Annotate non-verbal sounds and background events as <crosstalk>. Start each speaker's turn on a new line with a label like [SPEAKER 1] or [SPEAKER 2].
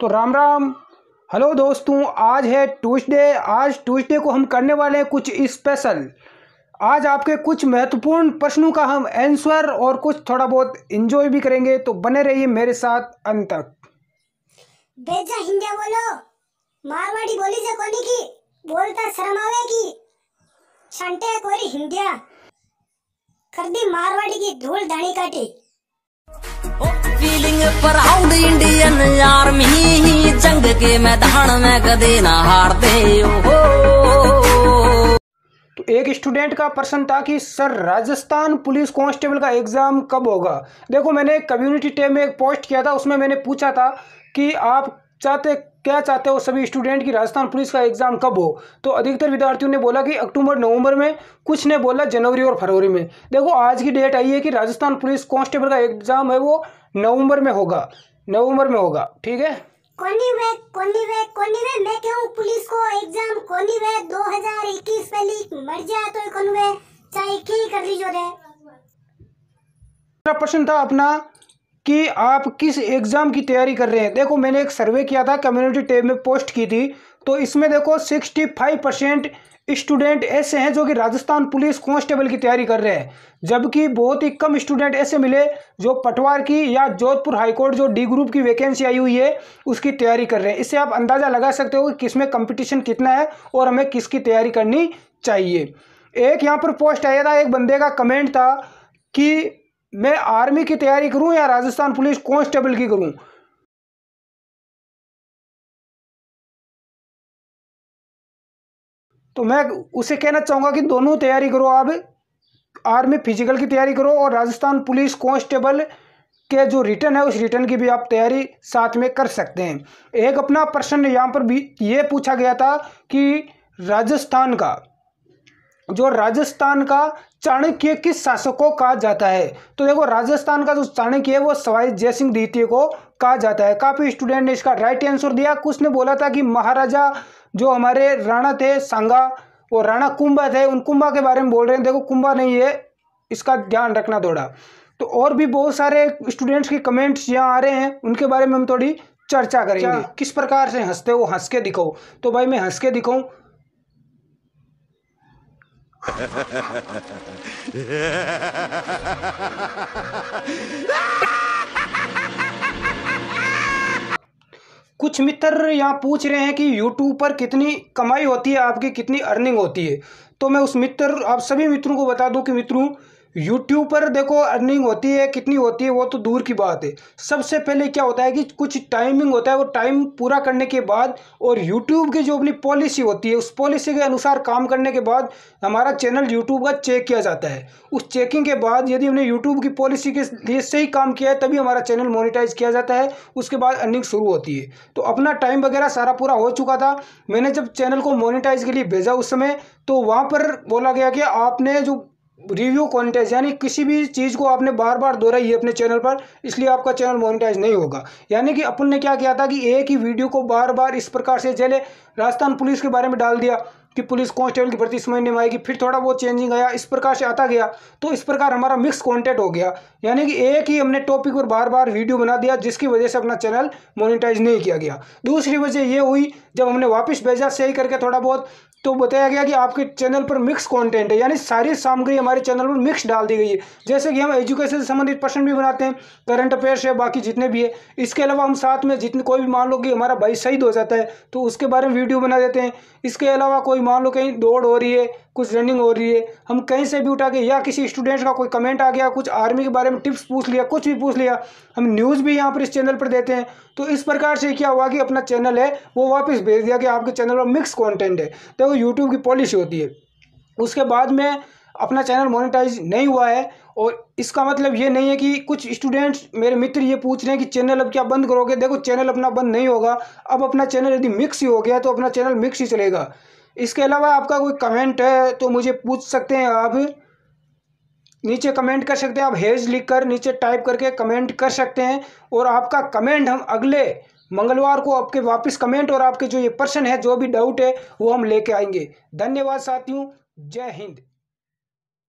[SPEAKER 1] तो राम राम हेलो दोस्तों आज है ट्यूसडे आज ट्यूसडे को हम करने वाले हैं कुछ स्पेशल आज आपके कुछ महत्वपूर्ण प्रश्नों का हम आंसर और कुछ थोड़ा बहुत एंजॉय भी करेंगे तो बने रहिए मेरे साथ अंत तक बेजा हिंदी बोलो मारवाड़ी बोली से कोनी की बोलता शर्म आवेगी छंटे कोरी हिंदिया कर दी मारवाड़ी की धूल धानी काटी प्राउड इंडियन आर्मी ही जंग के मैदान में कदे ना हारते हो तो एक स्टूडेंट का प्रश्न था कि सर राजस्थान पुलिस कांस्टेबल का एग्ज़ाम कब होगा देखो मैंने कम्युनिटी टैब में एक पोस्ट किया था उसमें मैंने पूछा था कि आप चाहते क्या चाहते हो सभी स्टूडेंट की राजस्थान पुलिस का एग्जाम कब हो तो अधिकतर विद्यार्थियों ने बोला कि अक्टूबर नवंबर में कुछ ने बोला जनवरी और फरवरी में देखो आज की डेट आई है कि राजस्थान पुलिस कांस्टेबल का एग्जाम है वो नवंबर में होगा नवंबर में होगा ठीक है कोनी वे कोनी वे कोनी वे मैं पुलिस को एग्जाम कोनी वे 2021 मर तो वे चाहे की कर लीजो रे प्रश्न था अपना कि आप किस एग्ज़ाम की तैयारी कर रहे हैं देखो मैंने एक सर्वे किया था कम्युनिटी टैब में पोस्ट की थी तो इसमें देखो 65 परसेंट स्टूडेंट ऐसे हैं जो कि राजस्थान पुलिस कांस्टेबल की तैयारी कर रहे हैं जबकि बहुत ही कम स्टूडेंट ऐसे मिले जो पटवार की या जोधपुर हाईकोर्ट जो डी ग्रुप की वैकेंसी आई हुई है उसकी तैयारी कर रहे हैं इससे आप अंदाज़ा लगा सकते हो कि किसमें कंपटीशन कितना है और हमें किसकी तैयारी करनी चाहिए एक यहाँ पर पोस्ट आया था एक बंदे का कमेंट था कि मैं आर्मी की तैयारी करूँ या राजस्थान पुलिस कॉन्स्टेबल की करूँ तो मैं उसे कहना चाहूँगा कि दोनों तैयारी करो आप आर्मी फिजिकल की तैयारी करो और राजस्थान पुलिस कॉन्स्टेबल के जो रिटर्न है उस रिटर्न की भी आप तैयारी साथ में कर सकते हैं एक अपना प्रश्न यहाँ पर भी ये पूछा गया था कि राजस्थान का जो राजस्थान का चाणक्य किस शासक को कहा जाता है तो देखो राजस्थान का जो चाणक्य है वो सवाई जय सिंह द्वितीय को कहा जाता है काफ़ी स्टूडेंट ने इसका राइट आंसर दिया कुछ ने बोला था कि महाराजा जो हमारे राणा थे सांगा और राणा कुंभा थे उन कुंभा के बारे में बोल रहे हैं देखो कुंभा नहीं है इसका ध्यान रखना थोड़ा तो और भी बहुत सारे स्टूडेंट्स के कमेंट्स यहाँ आ रहे हैं उनके बारे में हम थोड़ी चर्चा करेंगे अच्छा। किस प्रकार से हंसते हो हंस के दिखाओ तो भाई मैं हंस के दिखाऊं <laughs> कुछ मित्र यहाँ पूछ रहे हैं कि यूट्यूब पर कितनी कमाई होती है आपकी कितनी अर्निंग होती है तो मैं उस मित्र आप सभी मित्रों को बता दूं कि मित्रों यूट्यूब पर देखो अर्निंग होती है कितनी होती है वो तो दूर की बात है सबसे पहले क्या होता है कि कुछ टाइमिंग होता है वो टाइम पूरा करने के बाद और यूट्यूब की जो अपनी पॉलिसी होती है उस पॉलिसी के अनुसार काम करने के बाद हमारा चैनल यूट्यूब का चेक किया जाता है उस चेकिंग के बाद यदि हमने यूट्यूब की पॉलिसी के लिए सही काम किया है तभी हमारा चैनल मोनिटाइज किया जाता है उसके बाद अर्निंग शुरू होती है तो अपना टाइम वगैरह सारा पूरा हो चुका था मैंने जब चैनल को मोनिटाइज के लिए भेजा उस समय तो वहाँ पर बोला गया कि आपने जो रिव्यू कॉन्टेंट यानी किसी भी चीज़ को आपने बार बार दोहराई है अपने चैनल पर इसलिए आपका चैनल मोनिटाइज नहीं होगा यानी कि अपन ने क्या किया था कि एक ही वीडियो को बार बार इस प्रकार से जैसे राजस्थान पुलिस के बारे में डाल दिया कि पुलिस कांस्टेबल की भर्ती इस महीने में आएगी फिर थोड़ा बहुत चेंजिंग आया इस प्रकार से आता गया तो इस प्रकार हमारा मिक्स कॉन्टेंट हो गया यानी कि एक ही हमने टॉपिक पर बार बार वीडियो बना दिया जिसकी वजह से अपना चैनल मोनिटाइज नहीं किया गया दूसरी वजह यह हुई जब हमने वापस भेजा सही करके थोड़ा बहुत तो बताया गया कि आपके चैनल पर मिक्स कंटेंट है यानी सारी सामग्री हमारे चैनल पर मिक्स डाल दी गई है जैसे कि हम एजुकेशन से संबंधित प्रश्न भी बनाते हैं करंट अफेयर्स है बाकी जितने भी है इसके अलावा हम साथ में जितने कोई भी मान लो कि हमारा भाई शहीद हो जाता है तो उसके बारे में वीडियो बना देते हैं इसके अलावा कोई मान लो कहीं दौड़ हो रही है कुछ रनिंग हो रही है हम कहीं से भी उठा के या किसी स्टूडेंट का कोई कमेंट आ गया कुछ आर्मी के बारे में टिप्स पूछ लिया कुछ भी पूछ लिया हम न्यूज़ भी यहाँ पर इस चैनल पर देते हैं तो इस प्रकार से क्या हुआ कि अपना चैनल है वो वापस भेज दिया कि आपके चैनल पर मिक्स कॉन्टेंट है देखो तो यूट्यूब की पॉलिसी होती है उसके बाद में अपना चैनल मोनेटाइज नहीं हुआ है और इसका मतलब ये नहीं है कि कुछ स्टूडेंट्स मेरे मित्र ये पूछ रहे हैं कि चैनल अब क्या बंद करोगे देखो चैनल अपना बंद नहीं होगा अब अपना चैनल यदि मिक्स ही हो गया तो अपना चैनल मिक्स ही चलेगा इसके अलावा आपका कोई कमेंट है तो मुझे पूछ सकते हैं आप नीचे कमेंट कर सकते हैं आप हेज लिख कर नीचे टाइप करके कमेंट कर सकते हैं और आपका कमेंट हम अगले मंगलवार को आपके वापस कमेंट और आपके जो ये प्रश्न है जो भी डाउट है वो हम लेके आएंगे धन्यवाद साथियों जय हिंद